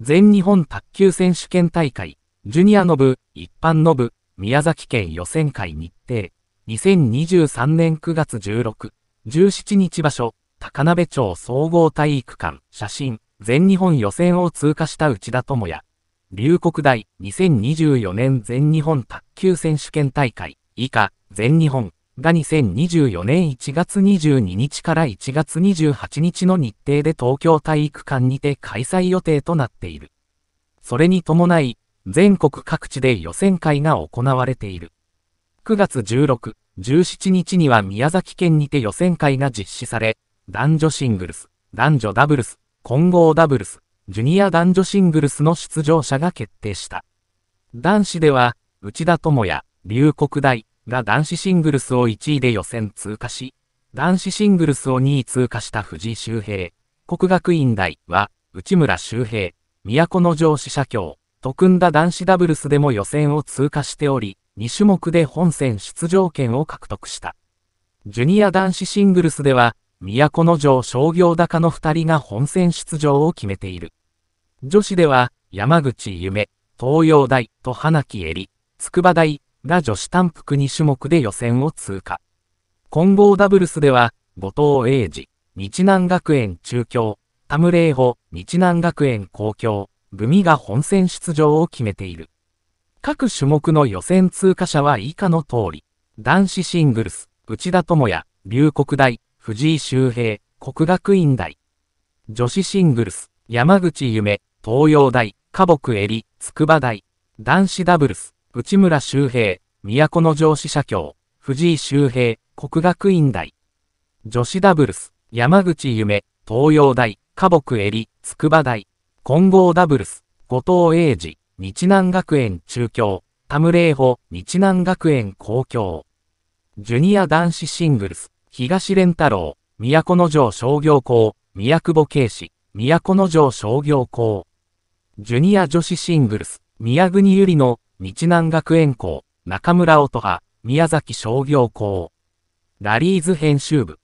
全日本卓球選手権大会、ジュニアの部、一般の部、宮崎県予選会日程、2023年9月16、17日場所、高鍋町総合体育館、写真、全日本予選を通過した内田智也。龍谷大2024年全日本卓球選手権大会、以下、全日本、が2024年1月22日から1月28日の日程で東京体育館にて開催予定となっている。それに伴い、全国各地で予選会が行われている。9月16、17日には宮崎県にて予選会が実施され、男女シングルス、男女ダブルス、混合ダブルス、ジュニア男女シングルスの出場者が決定した。男子では、内田智也、龍谷大、が男子シングルスを1位で予選通過し、男子シングルスを2位通過した藤井周平、国学院大は、内村周平、都城市社協、と組んだ男子ダブルスでも予選を通過しており、2種目で本戦出場権を獲得した。ジュニア男子シングルスでは、都城商業高の2人が本戦出場を決めている。女子では、山口夢、東洋大と花木襟、里、筑波大、が女子単服2種目で予選を通過。混合ダブルスでは、後藤英二、日南学園中京、田村英穂、日南学園公共、組が本戦出場を決めている。各種目の予選通過者は以下の通り、男子シングルス、内田智也、龍谷大、藤井周平、国学院大。女子シングルス、山口夢、東洋大、花木恵里、筑波大。男子ダブルス、内村修平、都城市社協、藤井修平、国学院大。女子ダブルス、山口夢、東洋大、花木恵筑波大。混合ダブルス、後藤英二、日南学園中京、田村英穂、日南学園公共。ジュニア男子シングルス、東蓮太郎、都城商業校、宮久保慶史、都城商業校。ジュニア女子シングルス、宮国ゆりの日南学園校、中村音葉、宮崎商業校、ラリーズ編集部。